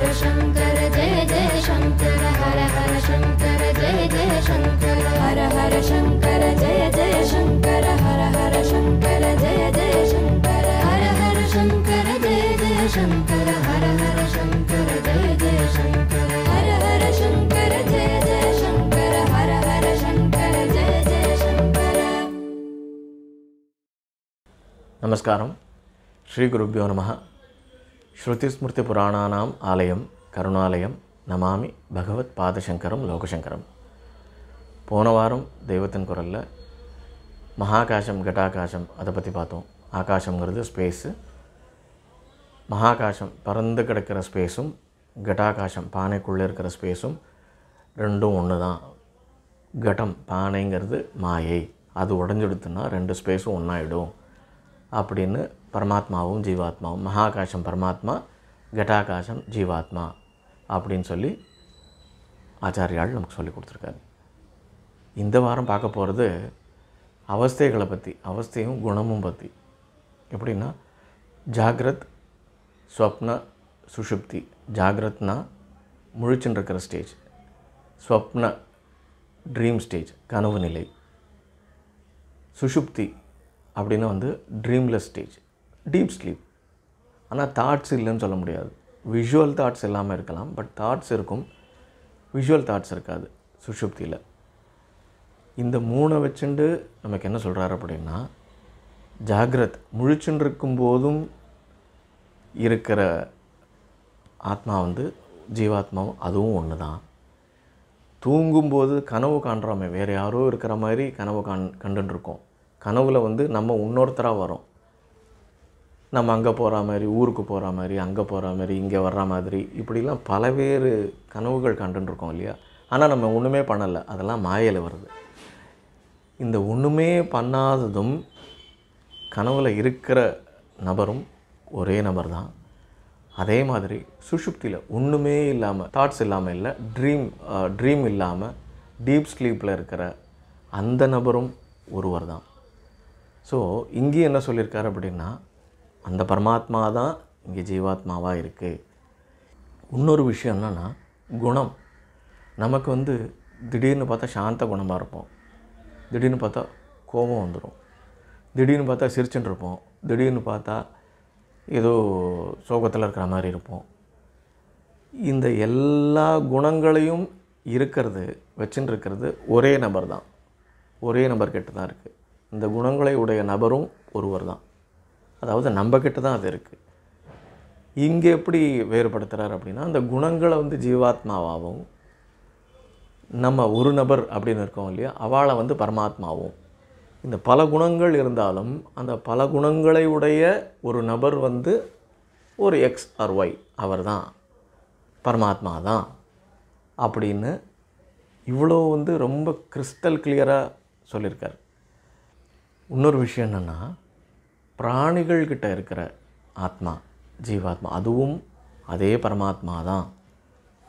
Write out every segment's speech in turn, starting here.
य जय शङ्कर हर हर शङ्कर जय जय शङ्कर हर हर शङ्कर जय जय शङ्कर हर हर शङ्कर जय जय शङ्कर हर हर जय जय शङ्कर नमस्कारं श्रीगुरुभ्यो नमः ஸ்ருதிஸ்மிருதி புராணானாம் ஆலயம் கருணாலயம் நமாமி பகவத் பாதசங்கரம் லோகசங்கரம் போன வாரம் தெய்வத்தின் குரலில் மகாகாசம் கட்டாகாசம் அதை பற்றி பார்த்தோம் ஆகாசங்கிறது ஸ்பேஸு மகாகாசம் பறந்து கிடக்கிற ஸ்பேஸும் கட்டாகாசம் பானைக்குள்ளே இருக்கிற ஸ்பேஸும் ரெண்டும் ஒன்று தான் கடம் பானைங்கிறது மாயை அது உடஞ்செடுத்துன்னா ரெண்டு ஸ்பேஸும் ஒன்றாயிடும் அப்படின்னு பரமாத்மாவும் ஜீவாத்மாவும் மகாகாசம் பரமாத்மா கட்டாகாசம் ஜீவாத்மா அப்படின்னு சொல்லி ஆச்சாரியால் நமக்கு சொல்லி கொடுத்துருக்காரு இந்த வாரம் பார்க்க போகிறது அவஸ்தைகளை பற்றி அவஸ்தையும் குணமும் பற்றி எப்படின்னா ஜாகிரத் ஸ்வப்ன சுஷுப்தி ஜாகிரத்னா முழிச்சுன்னு இருக்கிற ஸ்டேஜ் ஸ்வப்ன ட்ரீம் ஸ்டேஜ் கனவு நிலை சுஷுப்தி அப்படின்னா வந்து ட்ரீம்லெஸ் ஸ்டேஜ் டீப் ஸ்லீப் ஆனால் தாட்ஸ் இல்லைன்னு சொல்ல முடியாது விஷுவல் தாட்ஸ் இல்லாமல் இருக்கலாம் பட் தாட்ஸ் இருக்கும் விஷுவல் தாட்ஸ் இருக்காது சுஷுப்தியில் இந்த மூணை வச்சுண்டு நமக்கு என்ன சொல்கிறார் அப்படின்னா ஜாகிரத் முழிச்சுன்னு இருக்கும்போதும் இருக்கிற ஆத்மா வந்து ஜீவாத்மாவும் அதுவும் ஒன்று தான் தூங்கும்போது கனவு காண்றோமே வேறு யாரோ இருக்கிற மாதிரி கனவு காண் கண்டுருக்கோம் கனவுல வந்து நம்ம இன்னொருத்தராக வரோம் நம்ம அங்கே போகிற மாதிரி ஊருக்கு போகிற மாதிரி அங்கே போகிற மாதிரி இங்கே வர்ற மாதிரி இப்படிலாம் பலவேறு கனவுகள் கண்டுருக்கோம் இல்லையா ஆனால் நம்ம ஒன்றுமே பண்ணலை அதெல்லாம் மாயில் வருது இந்த ஒன்றுமே பண்ணாததும் கனவில் இருக்கிற நபரும் ஒரே நபர் தான் அதே மாதிரி சுஷுப்தியில் ஒன்றுமே இல்லாமல் தாட்ஸ் இல்லாமல் இல்லை ட்ரீம் ட்ரீம் இல்லாமல் டீப் ஸ்லீப்பில் இருக்கிற அந்த நபரும் ஒருவர் தான் ஸோ இங்கேயும் என்ன சொல்லியிருக்காரு அப்படின்னா அந்த பரமாத்மா தான் இங்கே ஜீவாத்மாவாக இருக்குது இன்னொரு விஷயம் என்னென்னா குணம் நமக்கு வந்து திடீர்னு பார்த்தா சாந்த குணமாக இருப்போம் திடீர்னு பார்த்தா கோபம் வந்துடும் திடீர்னு பார்த்தா சிரிச்சுட்டு இருப்போம் திடீர்னு பார்த்தா ஏதோ சோகத்தில் இருக்கிற மாதிரி இருப்போம் இந்த எல்லா குணங்களையும் இருக்கிறது வச்சுன்னு இருக்கிறது ஒரே நபர் தான் ஒரே நபர்கிட்ட தான் இருக்குது இந்த குணங்களை உடைய நபரும் ஒருவர் தான் அதாவது நம்மக்கிட்ட தான் அது இருக்குது இங்கே எப்படி வேறுபடுத்துகிறார் அப்படின்னா அந்த குணங்களை வந்து ஜீவாத்மாவாகவும் நம்ம ஒரு நபர் அப்படின்னு இருக்கோம் இல்லையா அவளை வந்து பரமாத்மாவும் இந்த பல குணங்கள் இருந்தாலும் அந்த பல குணங்களை உடைய ஒரு நபர் வந்து ஒரு எக்ஸ் ஆர் ஒய் அவர் தான் பரமாத்மா தான் அப்படின்னு இவ்வளோ வந்து ரொம்ப கிறிஸ்டல் கிளியராக சொல்லியிருக்கார் இன்னொரு விஷயம் என்னென்னா பிராணிகள்கிட்ட இருக்கிற ஆத்மா ஜீவாத்மா அதுவும் அதே பரமாத்மா தான்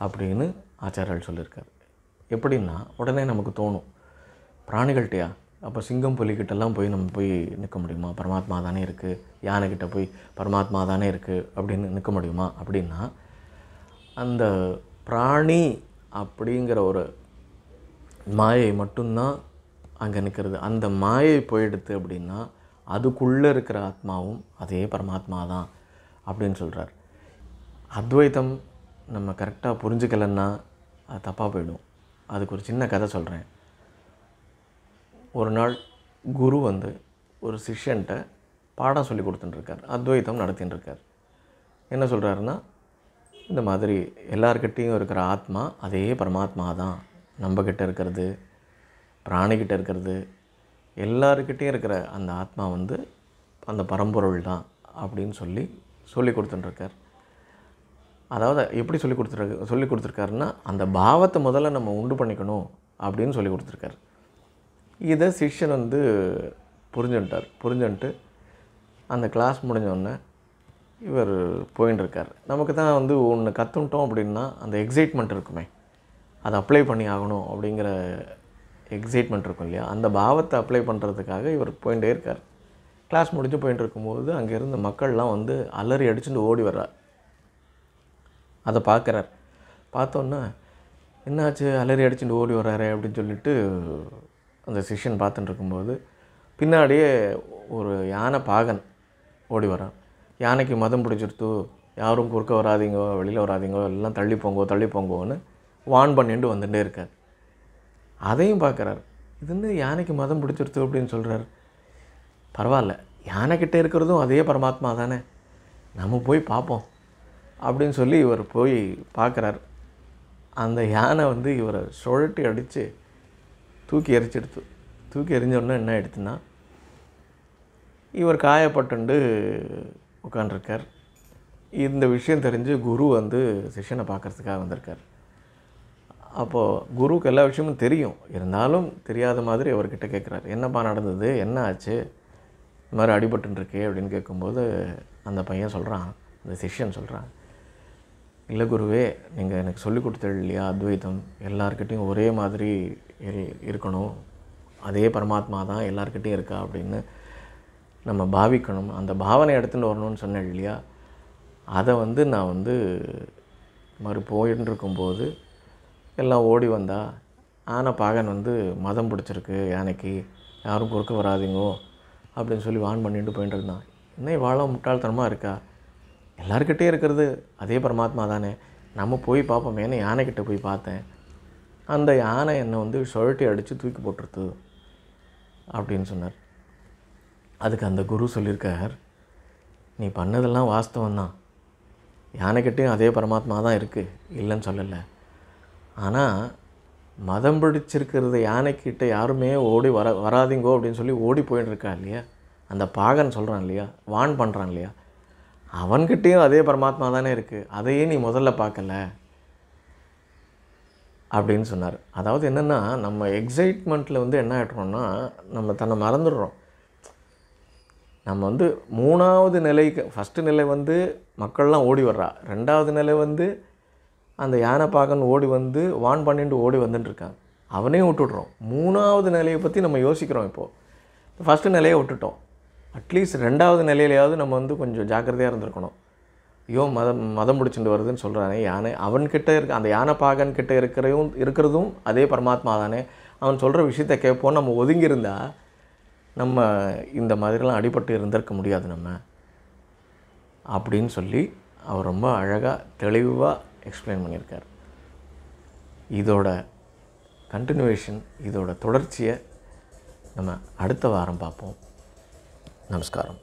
அப்படின்னு ஆச்சாரியர்கள் சொல்லியிருக்காரு எப்படின்னா உடனே நமக்கு தோணும் பிராணிகள்கிட்டயா அப்போ சிங்கம் புலிகிட்டெல்லாம் போய் நம்ம போய் நிற்க முடியுமா பரமாத்மா தானே இருக்குது யானைக்கிட்ட போய் பரமாத்மா தானே இருக்குது அப்படின்னு நிற்க முடியுமா அப்படின்னா அந்த பிராணி அப்படிங்கிற ஒரு மாயை மட்டும்தான் அங்கே நிற்கிறது அந்த மாயை போயிடுது அப்படின்னா அதுக்குள்ளே இருக்கிற ஆத்மாவும் அதே பரமாத்மா தான் அப்படின்னு சொல்கிறார் அத்வைத்தம் நம்ம கரெக்டாக புரிஞ்சுக்கலன்னா அது தப்பாக போயிடும் அதுக்கு ஒரு சின்ன கதை சொல்கிறேன் ஒரு நாள் குரு வந்து ஒரு சிஷ்யன்ட்ட பாடம் சொல்லி கொடுத்துட்டுருக்கார் அத்வைத்தம் நடத்தின்னு என்ன சொல்கிறாருன்னா இந்த மாதிரி எல்லார்கிட்டேயும் இருக்கிற ஆத்மா அதே பரமாத்மா தான் நம்மக்கிட்ட இருக்கிறது பிராணிக்கிட்ட இருக்கிறது எல்லாருக்கிட்டே இருக்கிற அந்த ஆத்மா வந்து அந்த பரம்பொருள் தான் அப்படின்னு சொல்லி சொல்லி கொடுத்துட்டுருக்கார் அதாவது எப்படி சொல்லி கொடுத்துருக்கு சொல்லி கொடுத்துருக்காருன்னா அந்த பாவத்தை முதல்ல நம்ம உண்டு பண்ணிக்கணும் அப்படின்னு சொல்லி கொடுத்துருக்காரு இதை சிஷ்யன் வந்து புரிஞ்சுட்டார் புரிஞ்சுன்ட்டு அந்த கிளாஸ் முடிஞ்சோடனே இவர் போயின்னு இருக்கார் நமக்கு தான் வந்து ஒன்று கற்றுன்ட்டோம் அப்படின்னா அந்த எக்ஸைட்மெண்ட் இருக்குமே அதை அப்ளை பண்ணி ஆகணும் அப்படிங்கிற எக்ஸைட்மெண்ட் இருக்கும் இல்லையா அந்த பாவத்தை அப்ளை பண்ணுறதுக்காக இவர் போயிட்டே இருக்கார் கிளாஸ் முடிஞ்சு போயிட்டு இருக்கும்போது அங்கே மக்கள்லாம் வந்து அலறி அடிச்சுட்டு ஓடி வர்றார் அதை பார்க்குறார் பார்த்தோன்னா என்னாச்சு அலறி அடிச்சுட்டு ஓடி வர்றாரு அப்படின்னு சொல்லிட்டு அந்த சிஷியன் பார்த்துட்டு இருக்கும்போது பின்னாடியே ஒரு யானை பாகன் ஓடி வரான் யானைக்கு மதம் பிடிச்சிருத்து யாரும் குறுக்க வராதிங்கோ வெளியில் வராதிங்கோ எல்லாம் தள்ளி போங்கோ தள்ளி போங்கோன்னு வான் பண்ணிட்டு வந்துகிட்டே இருக்கார் அதையும் பார்க்குறாரு இது வந்து யானைக்கு மதம் பிடிச்சிருத்து அப்படின்னு சொல்கிறார் பரவாயில்ல யானைக்கிட்ட இருக்கிறதும் அதே பரமாத்மா தானே நம்ம போய் பார்ப்போம் அப்படின்னு சொல்லி இவர் போய் பார்க்குறார் அந்த யானை வந்து இவரை சுழட்டி அடித்து தூக்கி எரிச்சிடுத்து தூக்கி எரிஞ்சோடனே என்ன எடுத்துன்னா இவர் காயப்பட்டுண்டு உட்காண்டிருக்கார் இந்த விஷயம் தெரிஞ்சு குரு வந்து சிஷ்யனை பார்க்குறதுக்காக வந்திருக்கார் அப்போது குருவுக்கு எல்லா விஷயமும் தெரியும் இருந்தாலும் தெரியாத மாதிரி அவர்கிட்ட கேட்குறாரு என்னப்பா நடந்தது என்ன ஆச்சு இது மாதிரி அடிபட்டுருக்கு அப்படின்னு கேட்கும்போது அந்த பையன் சொல்கிறான் அந்த சிஷ்யன் சொல்கிறான் இல்லை குருவே நீங்கள் எனக்கு சொல்லிக் கொடுத்தது இல்லையா அத்வைதம் எல்லாருக்கிட்டையும் ஒரே மாதிரி இருக்கணும் அதே பரமாத்மா தான் எல்லாருக்கிட்டையும் இருக்கா அப்படின்னு நம்ம பாவிக்கணும் அந்த பாவனை எடுத்துகிட்டு வரணும்னு சொன்னேன் இல்லையா அதை வந்து நான் வந்து மாதிரி போயின்னு இருக்கும்போது எல்லாம் ஓடி வந்தால் ஆனை பாகன் வந்து மதம் பிடிச்சிருக்கு யானைக்கு யாரும் குறுக்க வராதிங்கோ அப்படின்னு சொல்லி வான் பண்ணிட்டு போயிட்டு இருந்தான் என்ன இவ்வளோ முட்டாள்தனமாக இருக்கா எல்லாருக்கிட்டே இருக்கிறது அதே பரமாத்மா தானே நம்ம போய் பார்ப்போம் ஏன்னா யானைக்கிட்ட போய் பார்த்தேன் அந்த யானை என்னை வந்து சுழட்டி அடித்து தூக்கி போட்டுருது அப்படின்னு சொன்னார் அதுக்கு அந்த குரு சொல்லியிருக்கார் நீ பண்ணதெல்லாம் வாஸ்தவம் தான் யானைக்கிட்டேயும் அதே பரமாத்மா தான் இருக்குது இல்லைன்னு சொல்லலை ஆனால் மதம் பிடிச்சிருக்கிறது யானைக்கிட்ட யாருமே ஓடி வர வராதிங்கோ அப்படின்னு சொல்லி ஓடி போயின்னு இருக்கா இல்லையா அந்த பாகன் சொல்கிறான் இல்லையா வான் பண்ணுறான் இல்லையா அவன்கிட்டேயும் அதே பரமாத்மா தானே இருக்குது அதையே நீ முதல்ல பார்க்கல அப்படின்னு சொன்னார் அதாவது என்னென்னா நம்ம எக்ஸைட்மெண்ட்டில் வந்து என்ன ஆகிட்றோம்னா நம்ம தன்னை மறந்துடுறோம் நம்ம வந்து மூணாவது நிலைக்கு ஃபஸ்ட்டு நிலை வந்து மக்கள்லாம் ஓடி வர்றா ரெண்டாவது நிலை வந்து அந்த யானை பார்க்கன்னு ஓடி வந்து வான் பண்ணிட்டு ஓடி வந்துட்டுருக்கான் அவனையும் விட்டுடுறோம் மூணாவது நிலையை பற்றி நம்ம யோசிக்கிறோம் இப்போது ஃபஸ்ட்டு நிலையை விட்டுட்டோம் அட்லீஸ்ட் ரெண்டாவது நிலையிலையாவது நம்ம வந்து கொஞ்சம் ஜாக்கிரதையாக இருந்திருக்கணும் ஐயோ மதம் மதம் பிடிச்சிட்டு வருதுன்னு சொல்கிறானே யானை அவன்கிட்ட இருக்க அந்த யானை பாகன் கிட்ட இருக்கிறவும் இருக்கிறதும் அதே பரமாத்மா தானே அவன் சொல்கிற விஷயத்தை கேட்போம் நம்ம ஒதுங்கியிருந்தால் நம்ம இந்த மாதிரிலாம் அடிபட்டு இருந்திருக்க முடியாது நம்ம அப்படின்னு சொல்லி அவர் ரொம்ப அழகாக தெளிவாக எக்ஸ்பிளைன் பண்ணியிருக்கார் இதோட கண்டினியூவேஷன் இதோட தொடர்ச்சியை நம்ம அடுத்த வாரம் பார்ப்போம் நமஸ்காரம்